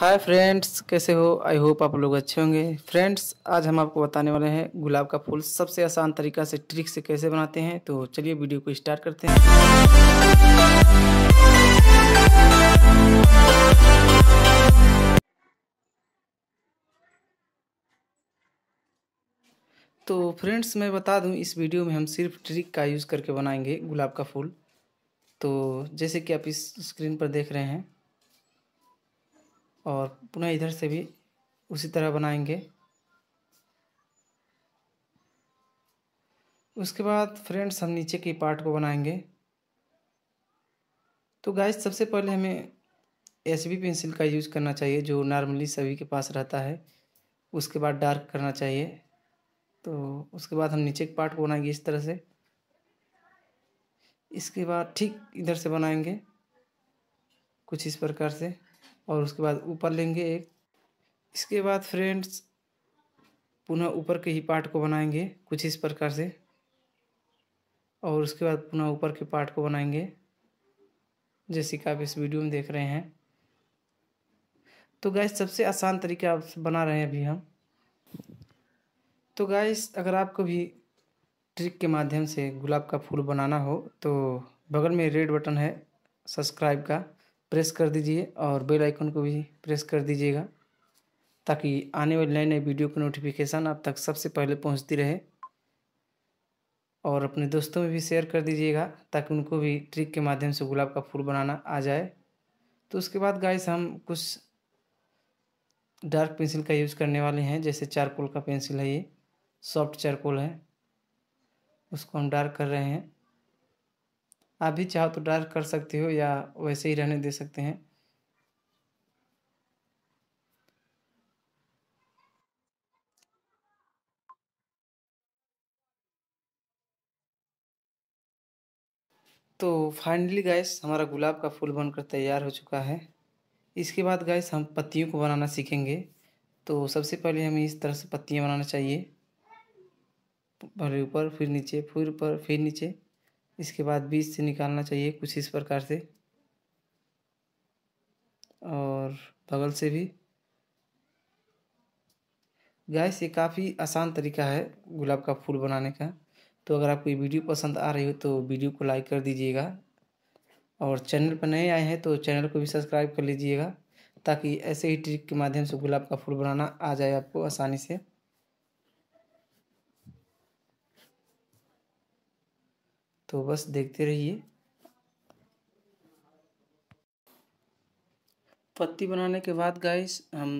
hi friends कैसे हो I hope आप लोग अच्छे होंगे फ्रेंड्स आज हम आपको बताने वाले हैं गुलाब का फूल सबसे आसान तरीका से ट्रिक से कैसे बनाते हैं तो चलिए वीडियो को स्टार्ट करते हैं तो फ्रेंड्स मैं बता दूं इस वीडियो में हम सिर्फ ट्रिक का यूज़ करके बनाएंगे गुलाब का फूल तो जैसे कि आप इस स्क्रीन पर देख रहे हैं और पुनः इधर से भी उसी तरह बनाएंगे उसके बाद फ्रेंड्स हम नीचे के पार्ट को बनाएंगे तो गाइस सबसे पहले हमें एस बी पेंसिल का यूज़ करना चाहिए जो नॉर्मली सभी के पास रहता है उसके बाद डार्क करना चाहिए तो उसके बाद हम नीचे के पार्ट को बनाएंगे इस तरह से इसके बाद ठीक इधर से बनाएंगे कुछ इस प्रकार से और उसके बाद ऊपर लेंगे एक इसके बाद फ्रेंड्स पुनः ऊपर के ही पार्ट को बनाएंगे कुछ इस प्रकार से और उसके बाद पुनः ऊपर के पार्ट को बनाएंगे जैसे कि आप इस वीडियो में देख रहे हैं तो गैस सबसे आसान तरीका आप बना रहे हैं अभी हम तो गैस अगर आपको भी ट्रिक के माध्यम से गुलाब का फूल बनाना हो तो बगल में रेड बटन है सब्सक्राइब का प्रेस कर दीजिए और बेल आइकन को भी प्रेस कर दीजिएगा ताकि आने वाले नए नए वीडियो का नोटिफिकेशन आप तक सबसे पहले पहुंचती रहे और अपने दोस्तों में भी शेयर कर दीजिएगा ताकि उनको भी ट्रिक के माध्यम से गुलाब का फूल बनाना आ जाए तो उसके बाद गाइस हम कुछ डार्क पेंसिल का यूज़ करने वाले हैं जैसे चारकोल का पेंसिल है ये सॉफ्ट चारकोल है उसको हम डार्क कर रहे हैं आप भी चाहो तो डार्क कर सकते हो या वैसे ही रहने दे सकते हैं तो फाइनली गैस हमारा गुलाब का फूल बनकर तैयार हो चुका है इसके बाद गैस हम पत्तियों को बनाना सीखेंगे तो सबसे पहले हमें इस तरह से पत्तियाँ बनाना चाहिए पहले ऊपर फिर नीचे फिर ऊपर फिर नीचे इसके बाद बीज से निकालना चाहिए कुछ इस प्रकार से और बगल से भी गैस ये काफ़ी आसान तरीका है गुलाब का फूल बनाने का तो अगर आपको ये वीडियो पसंद आ रही हो तो वीडियो को लाइक कर दीजिएगा और चैनल पर नए आए हैं तो चैनल को भी सब्सक्राइब कर लीजिएगा ताकि ऐसे ही ट्रिक के माध्यम से गुलाब का फूल बनाना आ जाए आपको आसानी से तो बस देखते रहिए पत्ती बनाने के बाद गाइस हम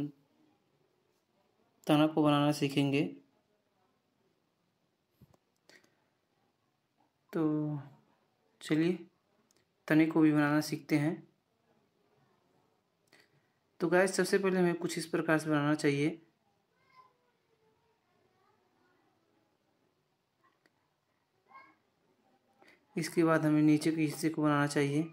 तना को बनाना सीखेंगे तो चलिए तने को भी बनाना सीखते हैं तो गाइस सबसे पहले हमें कुछ इस प्रकार से बनाना चाहिए इसके बाद हमें नीचे के हिस्से को बनाना चाहिए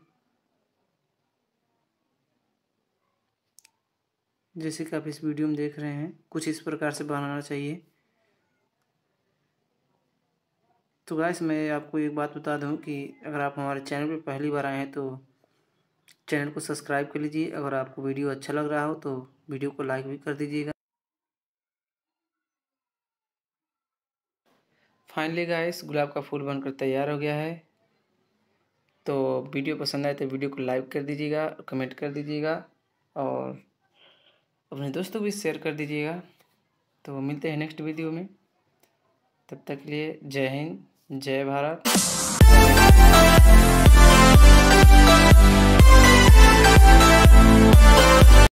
जैसे कि आप इस वीडियो में देख रहे हैं कुछ इस प्रकार से बनाना चाहिए तो गैस मैं आपको एक बात बता दूं कि अगर आप हमारे चैनल पर पहली बार आए हैं तो चैनल को सब्सक्राइब कर लीजिए अगर आपको वीडियो अच्छा लग रहा हो तो वीडियो को लाइक भी कर दीजिएगा फाइनली गाइस गुलाब का फूल बनकर तैयार हो गया है तो वीडियो पसंद आए तो वीडियो को लाइक कर दीजिएगा कमेंट कर दीजिएगा और अपने दोस्तों भी शेयर कर दीजिएगा तो मिलते हैं नेक्स्ट वीडियो में तब तक के लिए जय हिंद जय भारत